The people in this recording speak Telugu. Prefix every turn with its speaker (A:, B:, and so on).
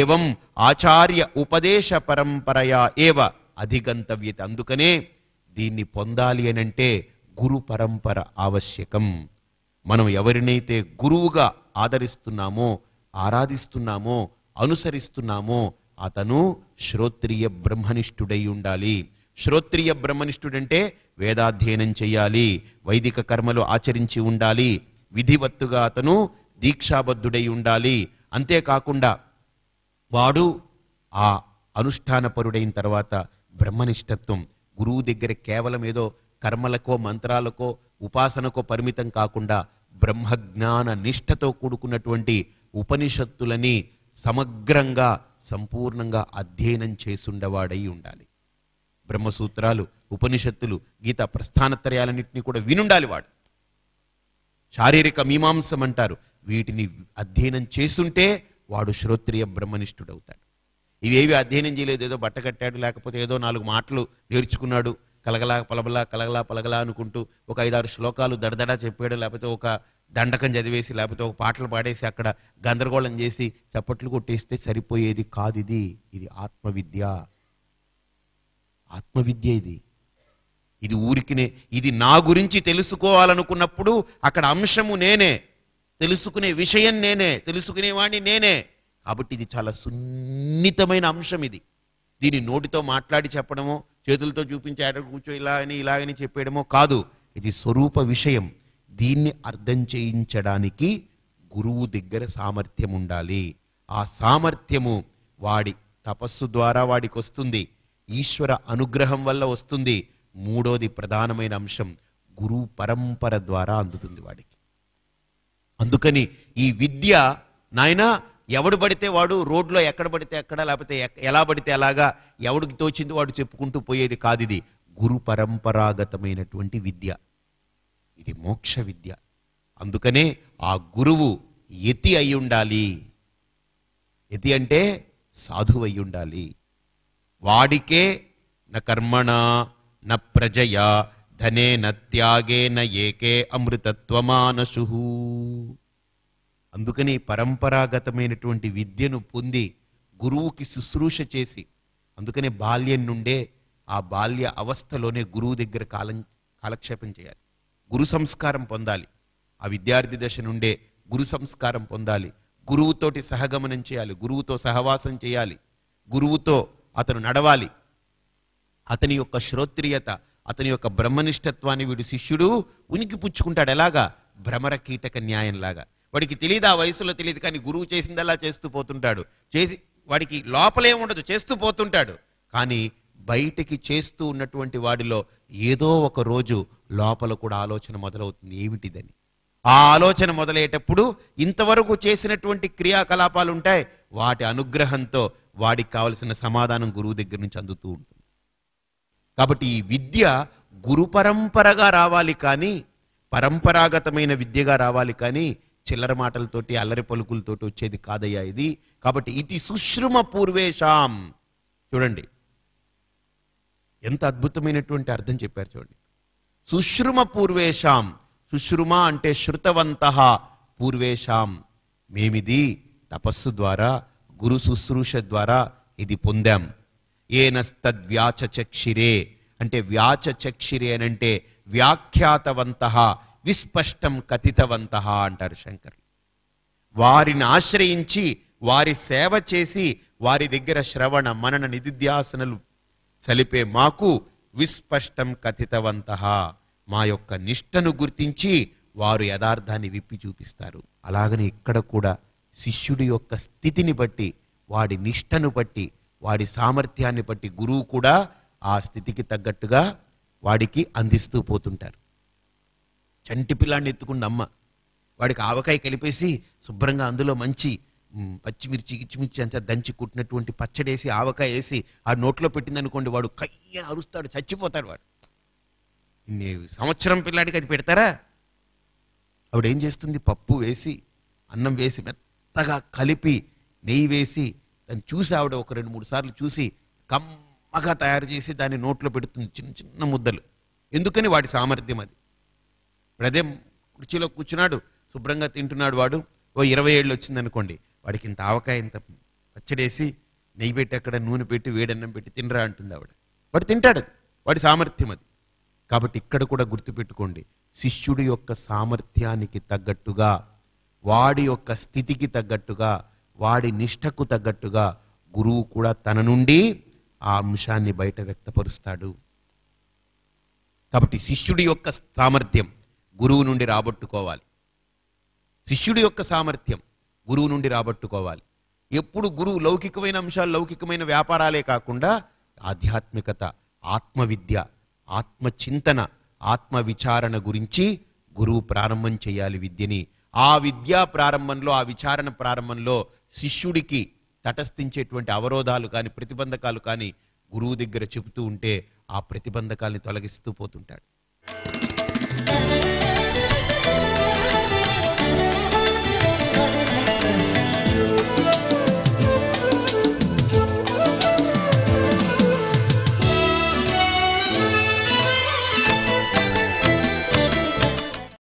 A: ఏవం ఆచార్య ఉపదేశ పరంపరయా ఏవ అధిగంతవ్యత అందుకనే దీన్ని పొందాలి అనంటే గురు పరంపర ఆవశ్యకం మనం ఎవరినైతే గురువుగా ఆదరిస్తున్నామో ఆరాధిస్తున్నామో అనుసరిస్తున్నామో అతను శ్రోత్రియ బ్రహ్మనిష్ఠుడై ఉండాలి శ్రోత్రియ బ్రహ్మనిష్ఠుడంటే వేదాధ్యయనం చేయాలి వైదిక కర్మలు ఆచరించి ఉండాలి విధివత్తుగా అతను దీక్షాబద్ధుడై ఉండాలి అంతేకాకుండా వాడు ఆ పరుడైన తర్వాత బ్రహ్మనిష్టత్వం గురువు దగ్గర కేవలం ఏదో కర్మలకో మంత్రాలకో ఉపాసనకో పరిమితం కాకుండా బ్రహ్మజ్ఞాన నిష్టతో కూడుకున్నటువంటి ఉపనిషత్తులని సమగ్రంగా సంపూర్ణంగా అధ్యయనం చేసుండవాడై ఉండాలి బ్రహ్మసూత్రాలు ఉపనిషత్తులు గీత ప్రస్థానత్రయాలన్నింటినీ కూడా వినుండాలి వాడు శారీరక మీమాంసం అంటారు వీటిని అధ్యయనం చేసుంటే వాడు శ్రోత్రియ బ్రహ్మనిష్ఠుడవుతాడు ఇవేవి అధ్యయనం చేయలేదు ఏదో బట్టకట్టాడు లేకపోతే ఏదో నాలుగు మాటలు నేర్చుకున్నాడు కలగలా పలబలా కలగలా పలగలా అనుకుంటూ ఒక ఐదారు శ్లోకాలు దడదడా చెప్పాడు లేకపోతే ఒక దండకం చదివేసి లేకపోతే ఒక పాటలు పాడేసి అక్కడ గందరగోళం చేసి చప్పట్లు కొట్టేస్తే సరిపోయేది కాదు ఇది ఇది ఆత్మవిద్య ఆత్మవిద్య ఇది ఇది ఊరికినే ఇది నా గురించి తెలుసుకోవాలనుకున్నప్పుడు అక్కడ అంశము నేనే తెలుసుకునే విషయం నేనే తెలుసుకునేవాడిని నేనే కాబట్టి ఇది చాలా సున్నితమైన అంశం ఇది దీని నోటితో మాట్లాడి చెప్పడమో చేతులతో చూపించి ఆట కూర్చో ఇలా అని ఇలాగని చెప్పేయడమో కాదు ఇది స్వరూప విషయం దీన్ని అర్థం చేయించడానికి గురువు దగ్గర సామర్థ్యం ఉండాలి ఆ సామర్థ్యము వాడి తపస్సు ద్వారా వాడికి వస్తుంది ఈశ్వర అనుగ్రహం వల్ల వస్తుంది మూడోది ప్రధానమైన అంశం గురువు పరంపర ద్వారా అందుతుంది వాడికి అందుకని ఈ విద్య నాయన ఎవడు పడితే వాడు రోడ్లో ఎక్కడ పడితే ఎక్కడ లేకపోతే ఎలా పడితే ఎలాగా ఎవడికి తోచింది వాడు చెప్పుకుంటూ పోయేది కాదు ఇది గురు పరంపరాగతమైనటువంటి విద్య ఇది మోక్ష విద్య అందుకనే ఆ గురువు యతి అయి ఉండాలి యతి అంటే సాధువు అయి ఉండాలి వాడికే న కర్మణ న ప్రజయ ధనేన త్యాగేన ఏకే అమృతత్వమానసు అందుకని పరంపరాగతమైనటువంటి విద్యను పొంది గురువుకి శుశ్రూష చేసి అందుకనే బాల్యం నుండే ఆ బాల్య అవస్థలోనే గురువు దగ్గర కాలం కాలక్షేపం చేయాలి గురు సంస్కారం పొందాలి ఆ విద్యార్థి దశ నుండే గురు సంస్కారం పొందాలి గురువుతోటి సహగమనం చేయాలి గురువుతో సహవాసం చేయాలి గురువుతో అతను నడవాలి అతని యొక్క శ్రోత్రియత అతని యొక్క బ్రహ్మనిష్టత్వాన్ని వీడు శిష్యుడు ఉనికి పుచ్చుకుంటాడు ఎలాగా భ్రమర కీటక న్యాయంలాగా వాడికి తెలియదు ఆ వయసులో తెలియదు కానీ గురువు చేసిందలా చేస్తూ పోతుంటాడు చేసి వాడికి లోపలే ఉండదు చేస్తూ పోతుంటాడు కానీ బయటికి చేస్తూ ఉన్నటువంటి వాడిలో ఏదో ఒక రోజు లోపల కూడా ఆలోచన మొదలవుతుంది ఏమిటిదని ఆ ఆలోచన మొదలయ్యేటప్పుడు ఇంతవరకు చేసినటువంటి క్రియాకలాపాలు ఉంటాయి వాటి అనుగ్రహంతో వాడికి కావలసిన సమాధానం గురువు దగ్గర నుంచి అందుతూ ఉంటుంది కాబట్టి ఈ విద్య గురు పరంపరగా రావాలి కానీ పరంపరాగతమైన విద్యగా రావాలి కానీ చిల్లర మాటలతోటి అల్లరి పలుకులతోటి వచ్చేది కాదయ్యా ఇది కాబట్టి ఇది సుశ్రుమ పూర్వేషాం చూడండి ఎంత అద్భుతమైనటువంటి అర్థం చెప్పారు చూడండి సుశ్రుమ పూర్వేషాం సుశ్రుమ అంటే శృతవంత పూర్వేషాం మేమిది తపస్సు ద్వారా గురు శుశ్రూష ద్వారా ఇది పొందాం ఏనస్తద్వ్యాచచక్షిరే అంటే వ్యాచచక్షిరే అంటే వ్యాఖ్యాతవంత విస్పష్టం కథితవంత అంటారు శంకర్ వారిని ఆశ్రయించి వారి సేవ చేసి వారి దగ్గర శ్రవణ మనన నిధిధ్యాసనలు సలిపే మాకు విస్పష్టం కథితవంత మా యొక్క నిష్టను గుర్తించి వారు యథార్థాన్ని విప్పి చూపిస్తారు అలాగని ఇక్కడ కూడా శిష్యుడి యొక్క స్థితిని బట్టి వాడి నిష్టను బట్టి వాడి సామర్థ్యాన్ని బట్టి గురువు కూడా ఆ స్థితికి తగ్గట్టుగా వాడికి అందిస్తూ పోతుంటారు చంటి పిల్లాన్ని ఎత్తుకున్న అమ్మ వాడికి ఆవకాయ కలిపేసి శుభ్రంగా అందులో మంచి పచ్చిమిర్చి ఇచ్చిమిర్చి అంతా దంచి కుట్టినటువంటి పచ్చడేసి ఆవకాయ వేసి ఆ నోట్లో పెట్టిందనుకోండి వాడు కయ్య అరుస్తాడు చచ్చిపోతాడు వాడు సంవత్సరం పిల్లాడికి అది పెడతారా ఆవిడేం చేస్తుంది పప్పు వేసి అన్నం వేసి మెత్తగా కలిపి నెయ్యి వేసి దాన్ని చూసి ఆవిడ ఒక రెండు మూడు సార్లు చూసి కమ్మగా తయారు చేసి దాన్ని నోట్లో పెడుతుంది చిన్న చిన్న ముద్దలు ఎందుకని వాడి సామర్థ్యం అది ప్రదే అదే కుర్చీలో కూర్చున్నాడు శుభ్రంగా తింటున్నాడు వాడు ఓ ఇరవై ఏళ్ళు వచ్చిందనుకోండి వాడికి ఇంత ఆవకాయ ఇంత పచ్చడేసి నెయ్యి పెట్టి అక్కడ నూనె పెట్టి వేడన్నం పెట్టి తినరా అంటుంది ఆవిడ వాడు తింటాడు అది వాడి సామర్థ్యం అది కాబట్టి ఇక్కడ కూడా గుర్తుపెట్టుకోండి శిష్యుడి యొక్క సామర్థ్యానికి తగ్గట్టుగా వాడి యొక్క స్థితికి తగ్గట్టుగా వాడి నిష్టకు తగ్గట్టుగా గురువు కూడా తన నుండి ఆ అంశాన్ని బయట వ్యక్తపరుస్తాడు కాబట్టి శిష్యుడి యొక్క సామర్థ్యం గురువు నుండి రాబట్టుకోవాలి శిష్యుడి యొక్క సామర్థ్యం గురువు నుండి రాబట్టుకోవాలి ఎప్పుడు గురువు లౌకికమైన అంశాలు లౌకికమైన వ్యాపారాలే కాకుండా ఆధ్యాత్మికత ఆత్మవిద్య ఆత్మచింతన ఆత్మ విచారణ గురించి గురువు ప్రారంభం చేయాలి విద్యని ఆ విద్యా ప్రారంభంలో ఆ విచారణ ప్రారంభంలో శిష్యుడికి తటస్థించేటువంటి అవరోధాలు కానీ ప్రతిబంధకాలు కానీ గురువు దగ్గర చెబుతూ ఉంటే ఆ ప్రతిబంధకాల్ని తొలగిస్తూ పోతుంటాడు